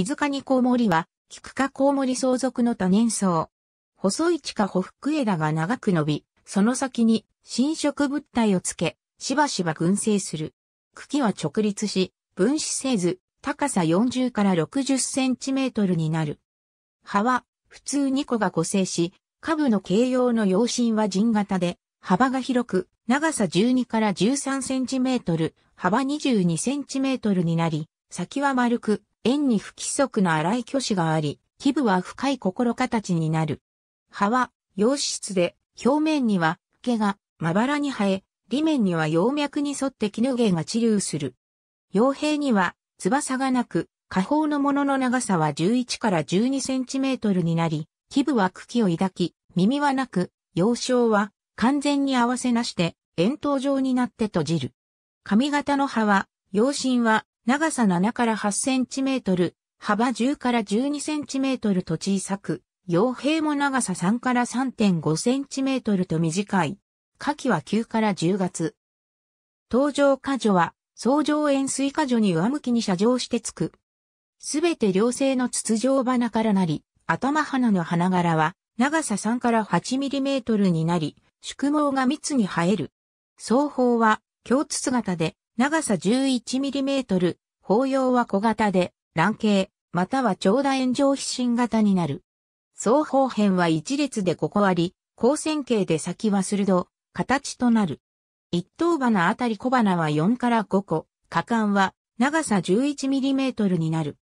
伊かにコウモリは、キクコウモリ相続の多年草。細い地下ほふく枝が長く伸び、その先に新食物体をつけ、しばしば群生する。茎は直立し、分子せず、高さ40から60センチメートルになる。葉は、普通2個が個性し、株の形容の葉身は人型で、幅が広く、長さ12から13センチメートル、幅22センチメートルになり、先は丸く、縁に不規則な荒い虚子があり、気部は深い心形になる。葉は、葉質で、表面には、毛が、まばらに生え、裏面には葉脈に沿って絹毛が治流する。葉平には、翼がなく、下方のものの長さは11から12センチメートルになり、気部は茎を抱き、耳はなく、葉鞘は完全に合わせなして、円筒状になって閉じる。髪型の葉は、陽身は長さ7から8センチメートル、幅10から12センチメートルと小さく、傭兵も長さ3から3.5センチメートルと短い。夏季は9から10月。登場過剰は、総上円錐過剰に上向きに射状してつく。すべて両性の筒状花からなり、頭花の花柄は、長さ3から8ミリメートルになり、宿毛が密に生える。双方は、共筒型で、長さ 11mm、包葉は小型で、卵形、または長楕円上皮心型になる。双方辺は一列でここあり、光線形で先は鋭、形となる。一等花あたり小花は4から5個、果敢は長さ 11mm になる。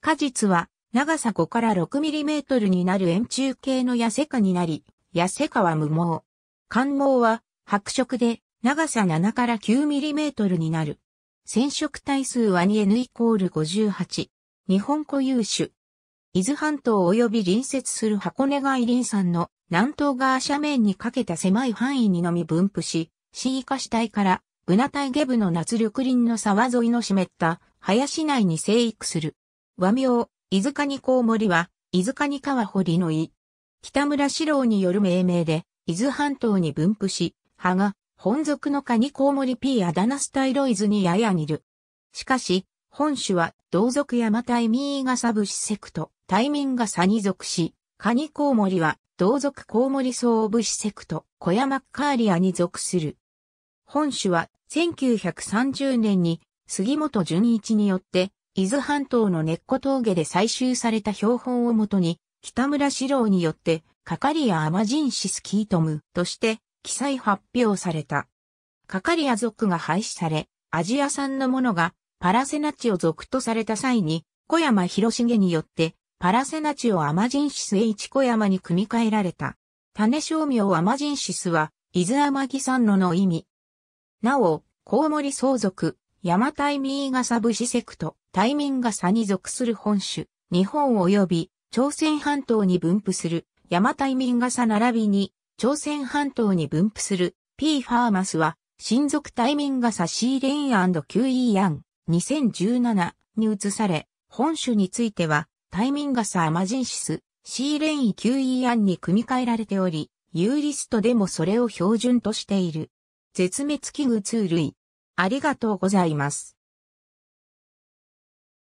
果実は長さ5から 6mm になる円柱形の痩せ化になり、痩せ化は無毛。肝毛は白色で長さ7から 9mm になる。染色体数は 2N イコール58。日本固有種。伊豆半島及び隣接する箱根外林山の南東側斜面にかけた狭い範囲にのみ分布し、シーカ死体からブナタイゲブの夏緑林の沢沿いの湿った林内に生育する。和名、伊豆カニコウモリは、伊豆カニ川堀の井。北村四郎による命名で、伊豆半島に分布し、葉が本属のカニコウモリ P アダナスタイロイズにやや似る。しかし、本種は同属ヤマタイミーガサブシセクト、タイミンガサに属し、カニコウモリは同属コウモリソウブシセクト、小山カーリアに属する。本種は1930年に杉本淳一によって伊豆半島の根っこ峠で採集された標本をもとに北村史郎によってカカリアアマジンシスキートムとして記載発表された。カカリア族が廃止され、アジア産のものがパラセナチオ族とされた際に、小山広重によって、パラセナチオアマジンシス H 小山に組み替えられた。種商名アマジンシスは、伊豆天城産のの意味。なお、コウモリ相続、ヤマタイミーガサブシセクト、タイミンガサに属する本種、日本及び朝鮮半島に分布する、ヤマタイミンガサ並びに、朝鮮半島に分布する P ファーマスは、親族タイミンが差シーレイン &QE ヤン2017に移され、本種については、タイミンガサアマジンシス、シーレイン QE 案に組み替えられており、ユーリストでもそれを標準としている。絶滅危惧2類。ありがとうございます。